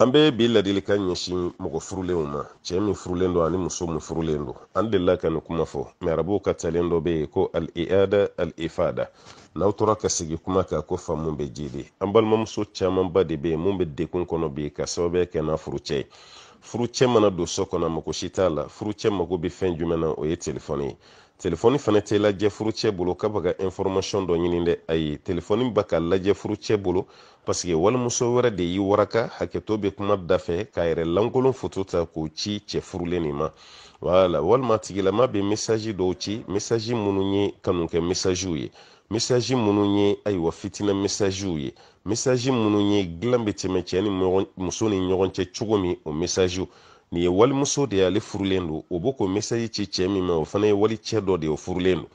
an be bi ladilikan ɲɛsin mɔgɔ furulenw ma cɛɛ min furulen do ani muso min furulen do an delila ka ni kuma fɔ mɛ arabuw ka talen dɔ be ye ko al-iada al-ifada n'aw tora ka sigi kuma ka ko faamu be jeli an balimamuso caamanba de be yen mun be dekun kɔnɔ bi ka sababuya kɛ n'a furucɛ furucɛ mana don so kɔnɔ mago si t'a la furucɛ mago be fɛn jumɛn na o ye telefɔni ye telefoni fana tɛ lajɛ furucɛ bolo ka ba ka dɔ ɲini dɛ ayi telefɔni ba ka lajɛ furucɛ bolo parsike walimuso wɛrɛ de y'i waraka hakɛto be kuma dafɛ k'a yɛrɛ lankolon foto ta k'o ci cɛ furulen nin ma wala walima tigilama be mesaji dɔw ci mesaji minnu ye kanukɛ mesajiw ye mesaji minnu ye ayiwa fitinɛ mesajiw ye mesaji minnu ye gilan be tɛmɛ cɛɛ ni muso ni ɲɔgɔn cɛ cogo min o mesajiw ni ye walimuso de ale furulen do o b'o ko mesaji ci cɛɛ min ma o fana ye wali cɛ dɔ de o furulen do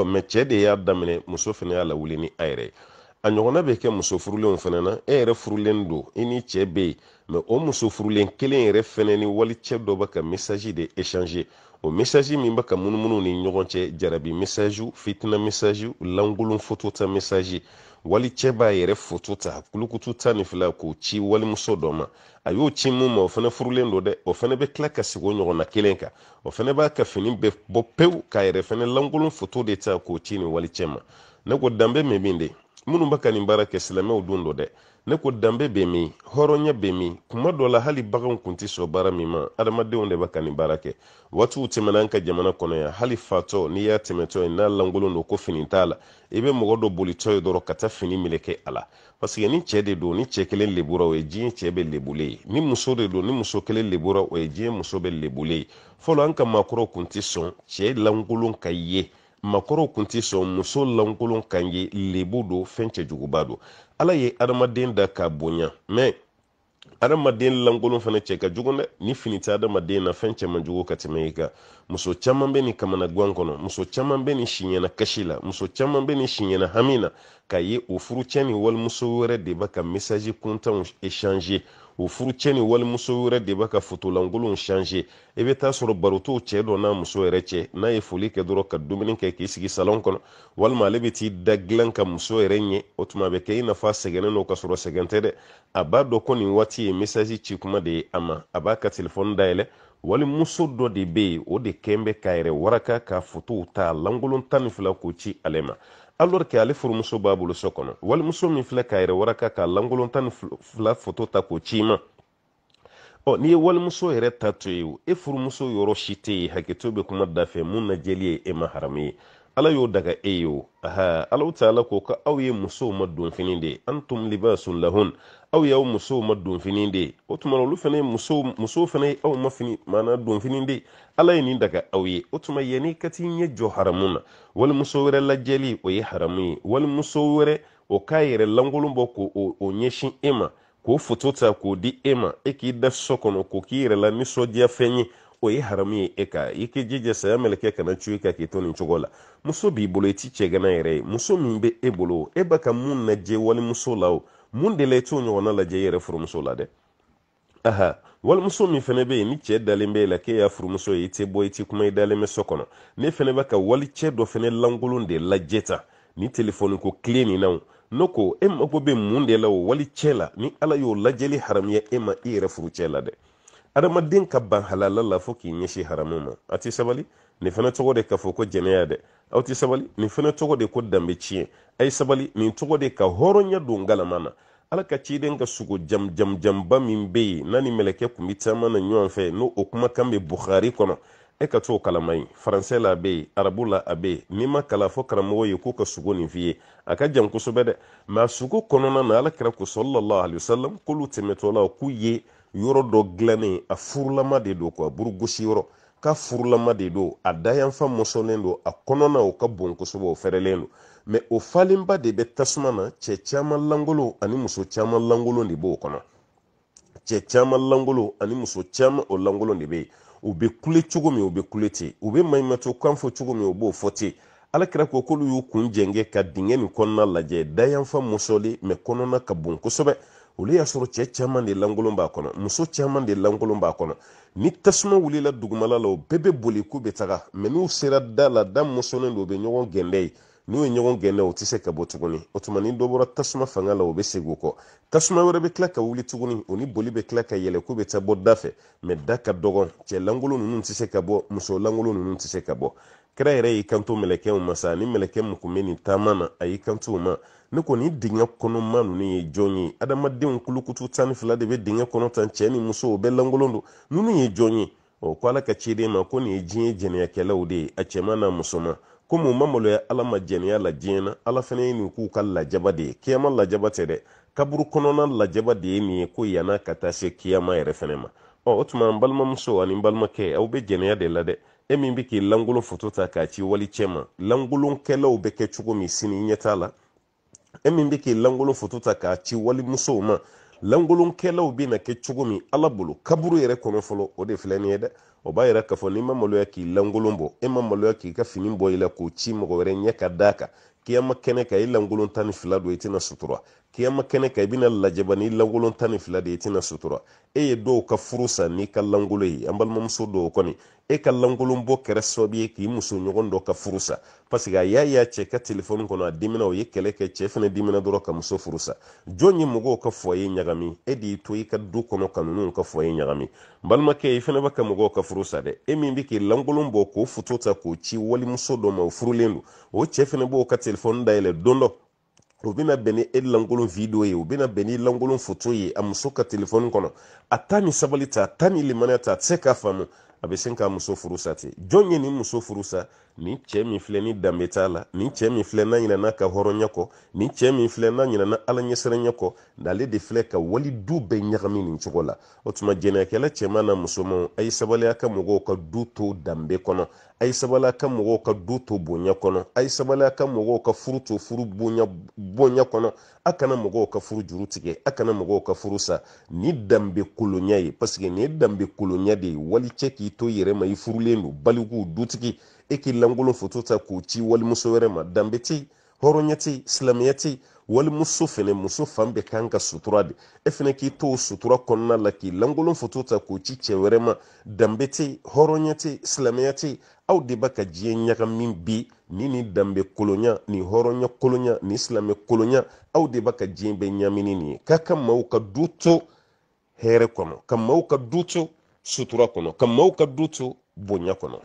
ɔ mɛ cɛɛ de y'a daminɛ muso fana y'a lawuli ni a yɛrɛ a ɲɔgɔnna be kɛ muso furulenw fana na e yɛrɛ furulen do i ni cɛ bɛ yen mɛ o muso furulen kelen yɛrɛ fɛnɛ ni wali cɛ dɔ bɛ ka mesaji de échanger o mesaji min bɛ ka munumunu ni ɲɔgɔn cɛ jarabi mesajiw fitina mesajiw lankolon foto ta mesaji wali cɛ b'a yɛrɛ foto ta kulukutu ta ni fila k'o ci walimuso dɔ ma a y'o ci mun ma o fɛnɛ furulen do dɛ o fɛnɛ bɛ kila ka sigi ɲɔgɔnna kelen kan o fɛnɛ b'a ka fini bɛɛ bɔ pewu k'a yɛrɛ fɛnɛ lankolon foto de ta k'o ci ni wali ma ne ko danbe mɛ min de minnu bɛ ka nin baara kɛ silamɛw don dɔ dɛ ne ko danbe bɛ min hɔrɔnya bɛ min kuma dɔ la hali baganw tun tɛ sɔn baara min ma adamadenw de bɛ ka nin baara kɛ waatiw tɛmɛna an ka jamana kɔnɔ yan hali fatɔ n'i y'a tɛmɛtɔ ye n'a lankolon don ko fini t'a la i be mɔgɔ dɔ bolitɔ ye dɔrɔn ka taa fini meleke a la paseke ni cɛ de don ni cɛ kelen lebura ye diɲɛ cɛ bɛ lebule ye ni muso de don ni muso kelen lebura o ye diɲɛ muso bɛ lebule ye fɔlɔ an ka maakɔrɔw tun tɛ sɔn cɛ lankolon ka ye makɔrɔw kun t'i sɔn muso lankolon kan ye lebu do fɛn cɛjuguba do ala ye adamaden da k'a bonya mɛ adamaden lankolon fana cɛ ka jugu dɛ ni fini tɛ adamaden na fɛn cɛ man jugu ka tɛmɛ i kan muso caman bɛ nin kamanagan kɔnɔ muso caman bɛ nin siɲɛna kasi la muso caman bɛ nin siɲɛna hami na k'a ye o furucɛ ni walimuso wɛrɛ de bɛ ka mesaji kuntanw echange o furucɛ ni walimuso wɛrɛ de b'a ka fotolankolon change i bɛ taa sɔrɔ baro cɛɛ dɔ n'a muso yɛrɛ cɛ n'a ye foli kɛ dɔrɔ ka dumuni kɛ k'i sigi salon kɔnɔ walima ale bɛ t'i da dilan ka muso yɛrɛ ɲɛ o tuma a bɛ kɛ i n'a fɔ a sɛgɛnnen don ka sɔrɔ sɛgɛn tɛ dɛ a b'a dɔ ko nin waati ye mesazi ci kuma de ye a ma a b'a ka telefɔni dayɛlɛ wali muso dɔ de bɛ yen o de kɛn bɛ k'a yɛrɛ waraka ka fotow ta lankolon tan ni fila k'o ci ale ma alors que ale furumuso b'a bolo so kɔnɔ walimuso min filɛ k'a yɛrɛ waraka k'a lankolon tan ni fila foto ta k'o ci ma ɔ n'i ye walimuso yɛrɛ ta to ye e furumuso yɔrɔ si tɛ yen hakɛto bɛ kuma da mun mun najɛli ye e ma haramu ye ala y'o daga e ye o aha alaw taala ko ka aw ye musow ma donfini de antum libasun lahun aw y'aw musow ma donfini de ye o tuma olu fana ye musow musow fana ye aw ma fini maana donfini de ala ye nin daga aw ye o tuma yanni ka t'i ɲɛ jɔ haramu na wali muso wɛrɛ lajɛli o ye haramu ye wali muso wɛrɛ o k'a yɛrɛ lankolon bɔ k'o o ɲɛsin e ma k'o foto ta k'o di e ma e k'i da so kɔnɔ k'o k'i yɛrɛ la nisɔndiyafɛn ye o ye haramu ye e kan i k'i jija saya mɛlɛkɛ kana cu i kan k'i to nin cogo la muso b'i bolo i ti cɛgana yɛrɛ ye muso min bɛ e bolo e ba ka mun lajɛ walimuso la o mun de la i t'o ɲɔgɔnna lajɛ i yɛrɛ furumuso la dɛ aha walimuso min fɛnɛ be yen ni cɛɛ dalen be la k'e y'a furumuso ye i tɛ bɔ i ti kuma i dalen bɛ sɔ kɔnɔ ne fɛnɛ bɛ ka wali cɛ dɔ fɛnɛ lankolon de lajɛ ta ni telefɔni ko kile nin naw n'o ko e mago be mun de la o wali cɛ la ni ala y'o lajɛli haramiya e ma i yɛrɛ furu cɛ la dɛ adamaden ka ban halala la fo k'i ɲɛsin haramu ma a tɛ sabali nin fana tɔgɔ de ka fɔ ko jɛnɛya dɛ aw tɛ sabali nin fana tɔgɔ de ko danbe tiɲɛ a ye sabali nin tɔgɔ de ka hɔrɔnya don galama na ala ka ciden ka sogo jam min bɛ yen n'a ni mɛlɛkɛ tun bɛ taama na ɲɔgɔn fɛ n'o o kumakan bɛ buhari kɔnɔ e ka t'o kalama ye faransɛ la a bɛ yen arabu la a bɛ yen n'i ma kala fɔ karamɔgɔ ye k'u ka sogo nin f'i a ka jan kosɛbɛ dɛ mɛ a sogo kɔnɔna na ala kɛra ko sɔlɔlɔ alayisalam k'olu tɛmɛtɔla k'u ye yɔrɔ dɔ gilannen a furulama de don kuwa burugosi yɔrɔ ka furulama de don a dayanfa mɔsɔnnen don a kɔnɔna o ka bon kosɛbɛ o fɛrɛlen don mɛ o falenba de bɛ tasuma na cɛ caman lankolon ani muso caman lankolon de b'o kɔnɔ cɛ caman lankolon ani muso caman o lankolon de bɛ yen u bɛ kule cogo min u bɛ kule ten u bɛ maɲumato kan fɔ cogo min u b'o fɔ ten alakira ko k'olu y'u kun jɛngɛ ka dingɛ nin kɔnɔna lajɛ dayanfa mɔsɔlen mɛ kɔnɔna ka bon kosɛbɛ olu y'a sɔrɔ cɛ caman de lankolon b'a kɔnɔ muso caman de lankolon b'a kɔnɔ ni tasuma wulila dugumala la o bɛɛ bɛ boli k'u bɛ taga mɛ n'u sera da la da mɔsɔnnen don u bɛ ɲɔgɔn gɛnde ye n'u ye ɲɔgɔn gɛnde u tɛ se ka bɔ tuguni o tuma ni dɔ bɔra tasuma fanga la u bɛ segin o kɔ tasuma wɛrɛ bɛ tila ka wuli tuguni o ni boli bɛ tila ka yɛlɛ k'u bɛ taa bɔ da fɛ mɛ da ka dɔgɔ cɛ lankolon ninnu tɛ se ka bɔ muso lankolon ninnu tɛ se ka bɔ kɛra yɛrɛ y'i kanto mɛlɛkɛw ma sa ani mɛlɛkɛ mun kun bɛ nin taama na a y'i kanto o ma ne kɔni dingɛ kɔnɔma ninnu ye jɔn ye adamadenw kulukutu tan fila oh, de bɛ dingɛ kɔnɔ tan cɛ ni muso o bɛɛ lankolon don ninnu ye jɔn ye ɔ ko ala ka ciden ma ko nin ye diɲɛ jɛnɛyakɛlaw de ye a cɛman n'a musoman komi ma maloya ala ma jɛnɛya la diɲɛ ala fana ye nin k'u ka lajaba de ye kiyama lajaba tɛ dɛ kaburu kɔnɔna lajaba de ye nin ye ko yan'a ka taa se kiyama yɛrɛ oh, fɛnɛ ma ɔ o tuma n balimamuso ani n balimakɛ aw bɛ jɛnɛya de la dɛ e min bɛ k'i lankolon foto ta k'a ci wali cɛ lankolonkɛlaw bɛ kɛ cogo min sini ɲɛ la e min bɛ k'i lankolon foto ta k'a ci walimusow ma lankolonkɛlaw bɛna kɛ cogo min ala bolo kaburu yɛrɛ kɔnɔ fɔlɔ o de filɛ nin ye dɛ o b'a yira k'a fɔ n'i ma maloya k'i lankolon bɔ e ma maloya k'i ka fini bɔ i la k'o ci mɔgɔ wɛrɛ ɲɛ ka d'a kan k'i ma kɛnɛ ka i lankolon tan ni fila don i tɛna sutura kiyama kɛnɛ ka i bɛna lajaba ni lankolon tan ni fila de i tɛna sutura e ye dɔw ka furusa n'i ka lankolo ye an balimamuso dɔw kɔni e ka lankolon bɔ kɛra sababu ye k'i muso ɲɔgɔn dɔ ka furusa sa paseke a y'a y'a cɛ ka telefɔni kɔnɔ a dimina o ye kɛlɛ kɛ cɛ fana dimina dɔrɔn ka muso furusa sa jɔn ye mɔgɔw ka fɔye ɲagami e de y'i to i ka du kɔnɔ ka ninnu ka fɔye ɲagami balimakɛ i fana bɛ ka mɔgɔw ka furusa sa dɛ e min bɛ k'i lankolon bɔ k'o foto ta k'o ci walimuso dɔ ma o furulen don o cɛ fana b'o ka telefɔni dayɛlɛ don dɔ o bena bɛn ni e lankolon video ye o bena bɛn ni e lankolon foto ye a muso ka telefɔni kɔnɔ a ta ni sabali ta a ta ni limaniya ta a tɛ se k'a faamu a bɛ sen k'a muso furu sa ten jɔn ye nin muso furu sa ni cɛ min filɛ ni danbe t'a la nin cɛ min filɛ n'a ɲinɛna ka hɔrɔnya kɔ nin cɛ min filɛ n'a ɲinɛna ala ɲɛsiranya kɔ n'ale de filɛ ka wali du bɛɛ ɲagami nin cogo la o tuma jɛnɛkɛla cɛman na musomanw a ye sabaliya ka mɔgɔw ka du to danbe kɔnɔ a ye sabaliya ka mɔgɔw ka du to bonya kɔnɔ a ye sabaliya ka mɔgɔw ka furu to furu bonya kɔnɔ a kana mɔgɔw ka furu juru tigɛ a kana mɔgɔw ka furu sa ni danbe kolonya ye paseke nin ye danbe kolonya de ye wali cɛ k'i to yɛrɛ ma i furulen don balikuw dutigi e k'i lankolon foto ta k'o ci walimuso wɛrɛ ma danbe tɛ hɔrɔnya tɛ silamɛya tɛ walimuso fɛnɛ muso fan bɛɛ kan ka sutura de e fɛnɛ k'i to o sutura kɔnɔna la k'i lankolon foto ta k'o ci cɛ wɛrɛ ma danbe tɛ hɔrɔnya tɛ silamɛya tɛ aw de b'a ka diɲɛ ɲaga bi ni nin danbe kolonya nin hɔrɔnya kolonya nin silamɛ kolonya aw de b'a ka diɲɛ bɛɛ ɲamini nin ye k'a ka maw ka du to hɛrɛ kɔnɔ ka maw ka du to sutura kɔnɔ ka maw ka du to bonya kɔnɔ